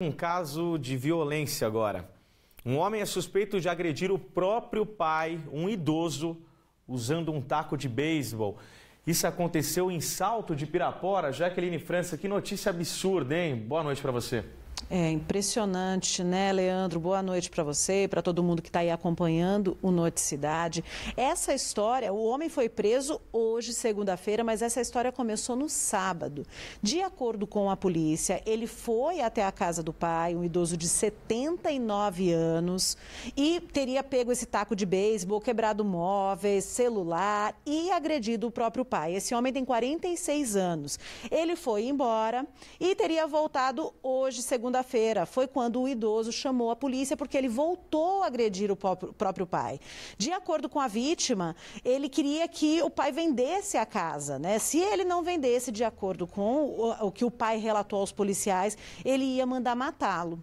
Um caso de violência agora. Um homem é suspeito de agredir o próprio pai, um idoso, usando um taco de beisebol. Isso aconteceu em Salto de Pirapora, Jaqueline França. Que notícia absurda, hein? Boa noite para você. É impressionante, né, Leandro? Boa noite para você e para todo mundo que está aí acompanhando o Noticidade. Essa história, o homem foi preso hoje, segunda-feira, mas essa história começou no sábado. De acordo com a polícia, ele foi até a casa do pai, um idoso de 79 anos, e teria pego esse taco de beisebol, quebrado móveis, celular e agredido o próprio pai. Esse homem tem 46 anos. Ele foi embora e teria voltado hoje, segunda-feira segunda-feira. Foi quando o idoso chamou a polícia porque ele voltou a agredir o próprio pai. De acordo com a vítima, ele queria que o pai vendesse a casa, né? Se ele não vendesse, de acordo com o que o pai relatou aos policiais, ele ia mandar matá-lo.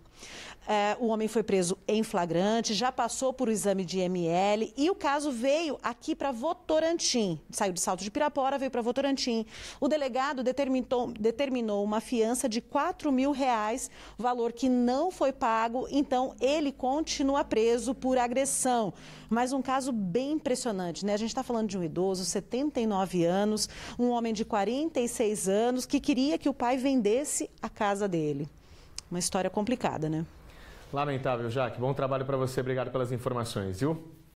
É, o homem foi preso em flagrante, já passou por o exame de ML e o caso veio aqui para Votorantim. Saiu de Salto de Pirapora, veio para Votorantim. O delegado determinou, determinou uma fiança de 4 mil reais, valor que não foi pago, então ele continua preso por agressão. Mas um caso bem impressionante, né? A gente está falando de um idoso, 79 anos, um homem de 46 anos que queria que o pai vendesse a casa dele. Uma história complicada, né? Lamentável, Jaque. Bom trabalho para você. Obrigado pelas informações, viu?